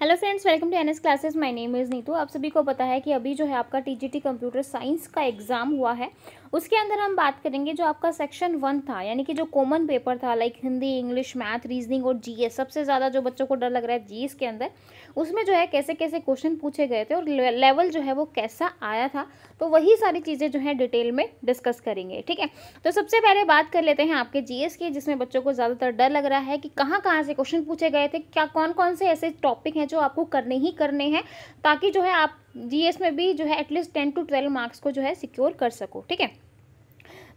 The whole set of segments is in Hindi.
hello friends welcome to N S classes my name is Neetu आप सभी को पता है कि अभी जो है आपका टीजीटी कंप्यूटर साइंस का एग्ज़ाम हुआ है उसके अंदर हम बात करेंगे जो आपका सेक्शन वन था यानी कि जो कॉमन पेपर था like Hindi English math reasoning और जी सबसे ज़्यादा जो बच्चों को डर लग रहा है जी के अंदर उसमें जो है कैसे कैसे क्वेश्चन पूछे गए थे और लेवल जो है वो कैसा आया था तो वही सारी चीज़ें जो है डिटेल में डिस्कस करेंगे ठीक है तो सबसे पहले बात कर लेते हैं आपके जीएस की जिसमें बच्चों को ज़्यादातर डर लग रहा है कि कहाँ कहाँ से क्वेश्चन पूछे गए थे क्या कौन कौन से ऐसे टॉपिक हैं जो आपको करने ही करने हैं ताकि जो है आप जीएस में भी जो है at least ten two twelve marks को जो है सिक्योर कर सको ठीक है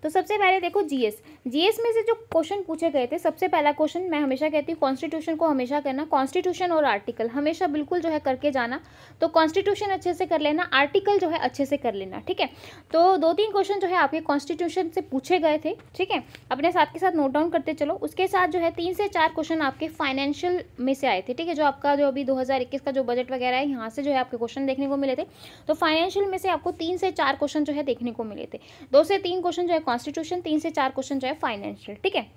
तो सबसे पहले देखो जीएस जीएस में से जो क्वेश्चन पूछे गए थे सबसे पहला क्वेश्चन मैं हमेशा कहती हूँ कॉन्स्टिट्यूशन को हमेशा करना कॉन्स्टिट्यूशन और आर्टिकल हमेशा बिल्कुल जो है करके जाना तो कॉन्स्टिट्यूशन अच्छे से कर लेना आर्टिकल जो है अच्छे से कर लेना ठीक है तो दो तीन क्वेश्चन जो है आपके कॉन्स्टिट्यूशन से पूछे गए थे ठीक है अपने साथ के साथ नोट डाउन करते चलो उसके साथ जो है तीन से चार क्वेश्चन आपके फाइनेंशियल में से आए थे ठीक है जो आपका जो अभी दो का जो बजट वगैरह है यहाँ से जो है आपके क्वेश्चन देखने को मिले थे तो फाइनेंशियल में से आपको तीन से चार क्वेश्चन जो है देखने को मिले थे दो से तीन क्वेश्चन जो है कॉन्स्टिट्यूशन तीन से चार क्वेश्चन जो है फाइनेंशियल ठीक है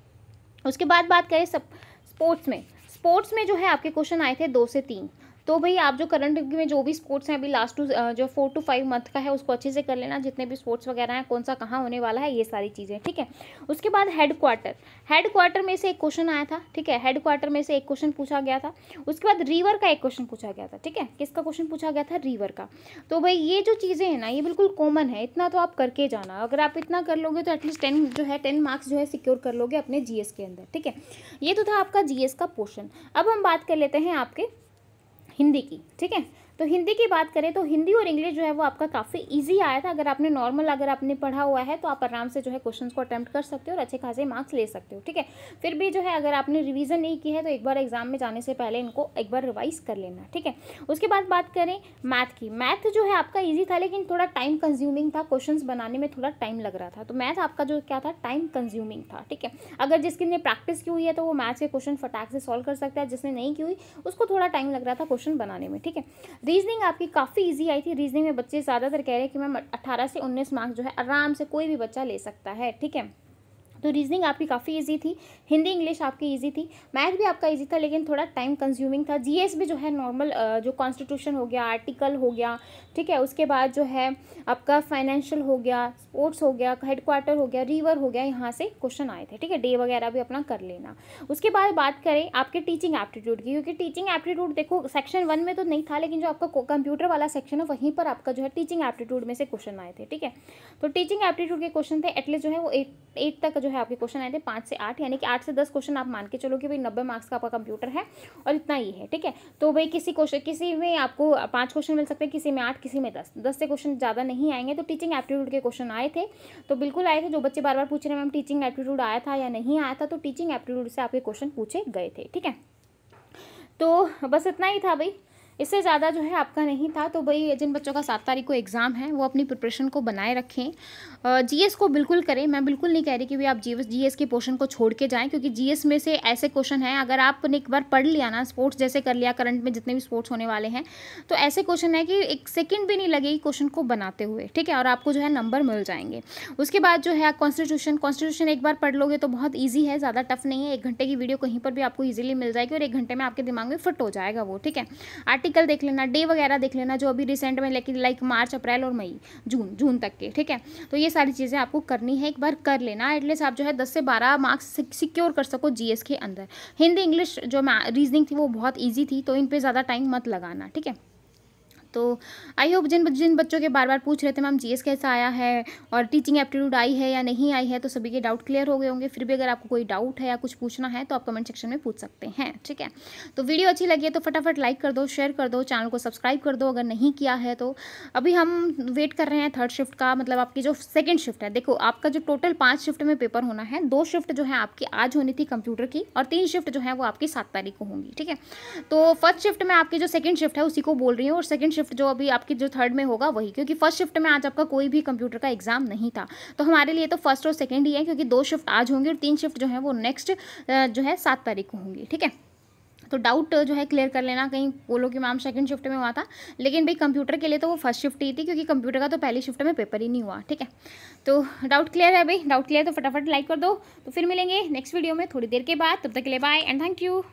उसके बाद बात करें सब स्पोर्ट्स में स्पोर्ट्स में जो है आपके क्वेश्चन आए थे दो से तीन तो भाई आप जो करंट में जो भी स्पोर्ट्स हैं अभी लास्ट टू जो फोर टू फाइव मंथ का है उसको अच्छे से कर लेना जितने भी स्पोर्ट्स वगैरह हैं कौन सा कहाँ होने वाला है ये सारी चीज़ें ठीक है उसके बाद हेड क्वार्टर हेड क्वार्टर में से एक क्वेश्चन आया था ठीक है हेड क्वार्टर में से एक क्वेश्चन पूछा गया था उसके बाद रीवर का एक क्वेश्चन पूछा गया था ठीक है किसका क्वेश्चन पूछा गया था रीवर का तो भाई ये जो चीज़ें हैं ना ये बिल्कुल कॉमन है इतना तो आप करके जाना अगर आप इतना कर लोगे तो एटलीस्ट टेन जो है टेन मार्क्स जो है सिक्योर कर लोगे अपने जीएस के अंदर ठीक है ये तो था आपका जीएस का पोर्शन अब हम बात कर लेते हैं आपके हिंदी की ठीक है तो हिंदी की बात करें तो हिंदी और इंग्लिश जो है वो आपका काफ़ी ईजी आया था अगर आपने नॉर्मल अगर आपने पढ़ा हुआ है तो आप आराम से जो है क्वेश्चन को अटैम्प्ट कर सकते हो और अच्छे खासे मार्क्स ले सकते हो ठीक है फिर भी जो है अगर आपने रिविज़न नहीं किया है तो एक बार एग्जाम में जाने से पहले इनको एक बार रिवाइज कर लेना ठीक है उसके बाद बात करें मैथ की मैथ जो है आपका ईजी था लेकिन थोड़ा टाइम कंज्यूमिंग था क्वेश्चन बनाने में थोड़ा टाइम लग रहा था तो मैथ आपका जो क्या था टाइम कंज्यूमिंग था ठीक है अगर जिसके ने प्रैक्टिस की हुई है तो वो मैथ के क्वेश्चन फटाक से सॉल्व कर सकता है जिसने नहीं की हुई उसको थोड़ा टाइम लग रहा था क्वेश्चन बनाने में ठीक है रीजनिंग आपकी काफ़ी इजी आई थी रीजनिंग में बच्चे ज़्यादातर कह रहे हैं कि मैम अट्ठारह से उन्नीस मार्क्स जो है आराम से कोई भी बच्चा ले सकता है ठीक है तो रीजनिंग आपकी काफ़ी ईजी थी हिंदी इंग्लिश आपकी ईजी थी मैथ भी आपका ईजी था लेकिन थोड़ा टाइम कंज्यूमिंग था जीएस भी जो है नॉर्मल जो कॉन्स्टिट्यूशन हो गया आर्टिकल हो गया ठीक है उसके बाद जो है आपका फाइनेंशियल हो गया स्पोर्ट्स हो गया हेडक्वार्टर हो गया रिवर हो गया यहाँ से क्वेश्चन आए थे ठीक है डे वगैरह भी अपना कर लेना उसके बाद बात करें आपके टीचिंग एप्टीट्यूड की क्योंकि टीचिंग एप्टीट्यूड देखो सेक्शन वन में तो नहीं था लेकिन जो आपका कंप्यूटर वाला सेक्शन है वहीं पर आपका जो है टीचिंग एप्टीट्यूड में से क्वेश्चन आए थे ठीक है तो टीचिंग एप्टीट्यूड के क्वेश्चन थे एटलीस्ट जो है वो एट एट तक जो है आपके क्वेश्चन आए थे पाँच से आठ यानी कि आठ से दस क्वेश्चन आप मान के चलो कि भाई नब्बे मार्क्स का आपका कंप्यूटर है और इतना ही है ठीक है तो भाई किसी क्वेश्चन किसी में आपको पाँच क्वेश्चन मिल सकते हैं किसी में आठ किसी में दस दस से क्वेश्चन ज़्यादा नहीं आएंगे तो टीचिंग एप्टीट्यूड के क्वेश्चन आए थे तो बिल्कुल आए थे जो बच्चे बार बार पूछ रहे हैं मैम टीचिंग एप्टीट्यूड आया था या नहीं आया था तो टीचिंग एप्टीट्यूड से आपके क्वेश्चन पूछे गए थे ठीक है तो बस इतना ही था भाई इससे ज़्यादा जो है आपका नहीं था तो भाई जिन बच्चों का सात तारीख को एग्ज़ाम है वो अपनी प्रिपरेशन को बनाए रखें जीएस को बिल्कुल करें मैं बिल्कुल नहीं कह रही कि भाई आप जीएस जीएस के पोर्शन को छोड़ के जाएँ क्योंकि जीएस में से ऐसे क्वेश्चन हैं अगर आपने एक बार पढ़ लिया ना स्पोर्ट्स जैसे कर लिया करंट में जितने भी स्पोर्ट्स होने वाले हैं तो ऐसे क्वेश्चन है कि एक सेकेंड भी नहीं लगेगी क्वेश्चन को बनाते हुए ठीक है और आपको जो है नंबर मिल जाएंगे उसके बाद जो है कॉन्स्टिट्यूशन कॉन्स्टिट्यूशन एक बार पढ़ लोगे तो बहुत ईजी है ज़्यादा टफ नहीं है एक घंटे की वीडियो कहीं पर भी आपको ईजिली मिल जाएगी और एक घंटे में आपके दिमाग में फिट हो जाएगा वो ठीक है आर्टिकल देख लेना डे वगैरह देख लेना जो अभी रिसेंट में लेकिन लाइक मार्च अप्रैल और मई जून जून तक के ठीक है तो ये सारी चीज़ें आपको करनी है एक बार कर लेना एटलीस्ट आप जो है दस से बारह मार्क्स सिक्योर कर सको जी के अंदर हिंदी इंग्लिश जो रीजनिंग थी वो बहुत ईजी थी तो इन पर ज़्यादा टाइम मत लगाना ठीक है तो आई होप जिन जिन बच्चों के बार बार पूछ रहे थे मैम जीएस कैसा आया है और टीचिंग एप्टीट्यूड आई है या नहीं आई है तो सभी के डाउट क्लियर हो गए होंगे फिर भी अगर आपको कोई डाउट है या कुछ पूछना है तो आप कमेंट सेक्शन में पूछ सकते हैं ठीक है तो वीडियो अच्छी लगी है तो फटाफट लाइक कर दो शेयर कर दो चैनल को सब्सक्राइब कर दो अगर नहीं किया है तो अभी हम वेट कर रहे हैं थर्ड शिफ्ट का मतलब आपकी जो सेकेंड शिफ्ट है देखो आपका जो टोटल पाँच शिफ्ट में पेपर होना है दो शिफ्ट जो है आपकी आज होनी थी कंप्यूटर की और तीन शिफ्ट जो है वो आपकी सात तारीख को होंगी ठीक है तो फर्स्ट शिफ्ट में आपकी जो सेकेंड शिफ्ट है उसी को बोल रही हूँ और सेकेंड शिफ्ट शिफ्ट जो अभी आपके जो थर्ड में होगा वही क्योंकि फर्स्ट शिफ्ट में आज आपका कोई भी कंप्यूटर का एग्जाम नहीं था तो हमारे लिए तो फर्स्ट और सेकेंड ही है क्योंकि दो शिफ्ट आज होंगे और तीन शिफ्ट जो है वो नेक्स्ट जो है सात तारीख को होंगी ठीक है तो डाउट जो है क्लियर कर लेना कहीं बोलो कि मैम सेकंड शिफ्ट में हुआ था लेकिन भाई कंप्यूटर के लिए तो वो फर्स्ट शिफ्ट ही थी क्योंकि कंप्यूटर का तो पहली शिफ्ट में पेपर ही नहीं हुआ ठीक है तो डाउट क्लियर है भाई डाउट क्लियर तो फटाफट लाइक कर दो तो फिर मिलेंगे नेक्स्ट वीडियो में थोड़ी देर के बाद तब तक के लिए बाय एंड थैंक यू